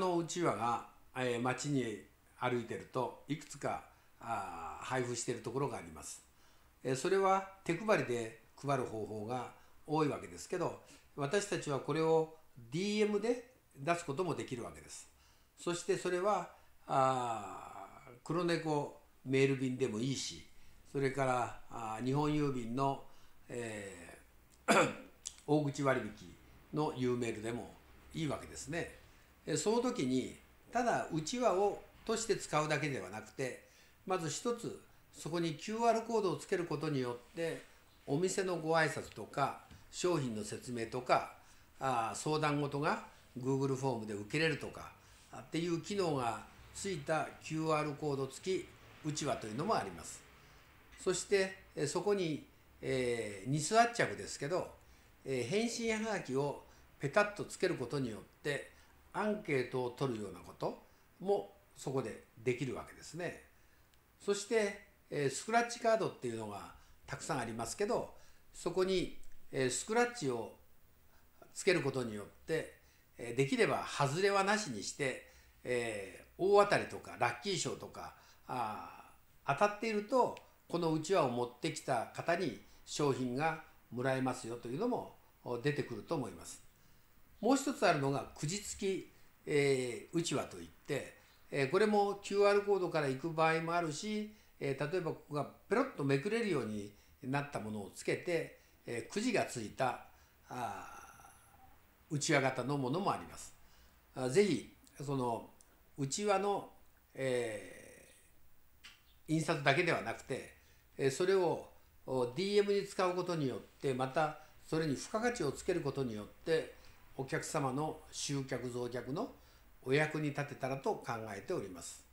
のうちわが、えー、町に歩いてるといくつかあ配布しているところがあります、えー、それは手配りで配る方法が多いわけですけど私たちはこれを DM で出すこともできるわけですそしてそれはあ黒猫メール便でもいいしそれからあ日本郵便の、えー、大口割引の U メールでもいいわけですね。その時にただうちわをとして使うだけではなくてまず一つそこに QR コードをつけることによってお店のご挨拶とか商品の説明とかあ相談事が Google フォームで受けれるとかっていう機能がついた QR コード付きうちわというのもあります。そしてそこに、えー、ニス圧着ですけど、えー、返信はがきをペタッとつけることによってアンケートを取るようなこともそこでできるわけですね。そして、えスクラッチカードっていうのがたくさんありますけどそこに、えスクラッチをつけることによって、えできれば外れはなしにして、え大当たりとかラッキー賞とかあ当たっているとこのうちわを持ってきた方に商品がもらえますよというのも出てくると思います。もう一つあるのがくじ付き、えうちわといって、えー、これも QR コードから行く場合もあるし、えー、例えばここがペロッとめくれるようになったものをつけて、えー、くじがついたあうちわ型のものもあります。あぜひそのうちわの、えー、印刷だけではなくて、えー、それを DM に使うことによってまたそれに付加価値をつけることによってお客様の集客増客のお役に立てたらと考えております。